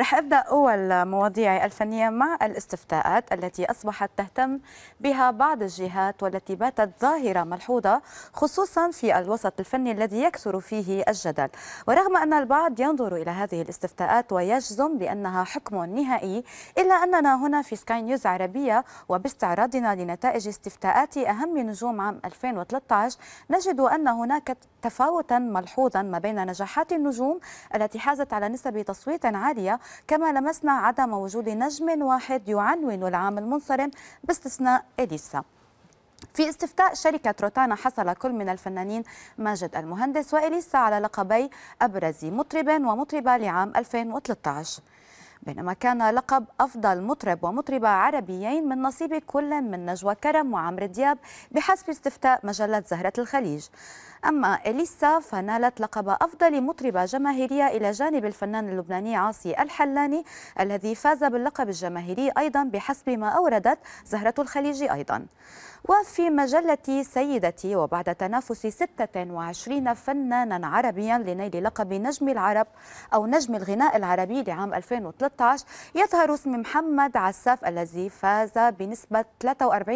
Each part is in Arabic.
رح ابدا اول مواضيعي الفنيه مع الاستفتاءات التي اصبحت تهتم بها بعض الجهات والتي باتت ظاهره ملحوظه خصوصا في الوسط الفني الذي يكثر فيه الجدل ورغم ان البعض ينظر الى هذه الاستفتاءات ويجزم بانها حكم نهائي الا اننا هنا في سكاي نيوز عربيه وباستعراضنا لنتائج استفتاءات اهم نجوم عام 2013 نجد ان هناك تفاوتا ملحوظا ما بين نجاحات النجوم التي حازت على نسب تصويت عاليه كما لمسنا عدم وجود نجم واحد يعنون العام المنصرم باستثناء إليسا في استفتاء شركة روتانا حصل كل من الفنانين ماجد المهندس وإليسا على لقبي أبرز مطرب ومطربة لعام 2013 بينما كان لقب أفضل مطرب ومطربة عربيين من نصيب كل من نجوى كرم وعمرو دياب بحسب استفتاء مجلة زهرة الخليج أما إليسا فنالت لقب أفضل مطربة جماهيرية إلى جانب الفنان اللبناني عاصي الحلاني الذي فاز باللقب الجماهيري أيضا بحسب ما أوردت زهرة الخليج أيضا وفي مجلة سيدتي وبعد تنافس 26 فنانا عربيا لنيل لقب نجم العرب أو نجم الغناء العربي لعام 2013 2016 يظهر اسم محمد عساف الذي فاز بنسبة 43%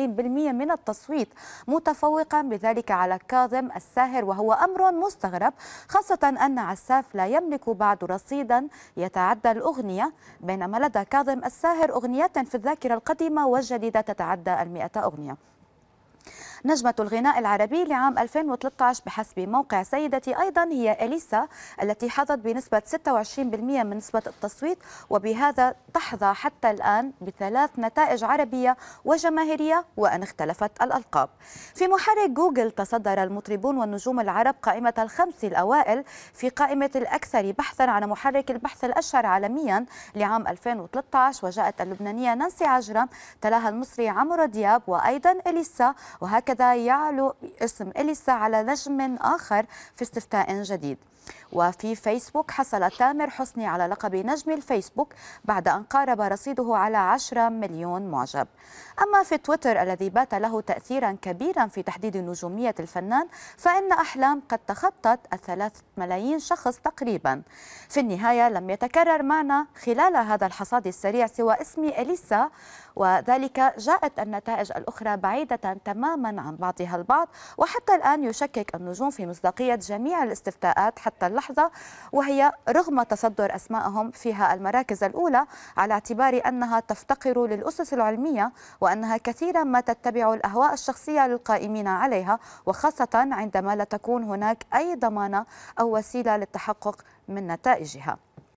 من التصويت متفوقا بذلك على كاظم الساهر وهو أمر مستغرب خاصة أن عساف لا يملك بعد رصيدا يتعدى الأغنية بينما لدى كاظم الساهر أغنيات في الذاكرة القديمة والجديدة تتعدى المئة أغنية نجمة الغناء العربي لعام 2013 بحسب موقع سيدتي أيضا هي أليسا التي حظت بنسبة 26% من نسبة التصويت وبهذا تحظى حتى الآن بثلاث نتائج عربية وجماهيرية وأن اختلفت الألقاب في محرك جوجل تصدر المطربون والنجوم العرب قائمة الخمس الأوائل في قائمة الأكثر بحثا على محرك البحث الأشهر عالميا لعام 2013 وجاءت اللبنانية نانسي عجرم تلاها المصري عمرو دياب وأيضا إليسا وهكذا هكذا يعلو اسم إليسا على نجم آخر في استفتاء جديد وفي فيسبوك حصل تامر حسني على لقب نجم الفيسبوك بعد أن قارب رصيده على 10 مليون معجب أما في تويتر الذي بات له تأثيرا كبيرا في تحديد نجومية الفنان فإن أحلام قد تخطت الثلاث ملايين شخص تقريبا في النهاية لم يتكرر معنا خلال هذا الحصاد السريع سوى اسم إليسا وذلك جاءت النتائج الأخرى بعيدة تماما عن بعضها البعض وحتى الآن يشكك النجوم في مصداقية جميع الاستفتاءات حتى اللحظة وهي رغم تصدر أسمائهم فيها المراكز الأولى على اعتبار أنها تفتقر للأسس العلمية وأنها كثيرا ما تتبع الأهواء الشخصية للقائمين عليها وخاصة عندما لا تكون هناك أي ضمانة أو وسيلة للتحقق من نتائجها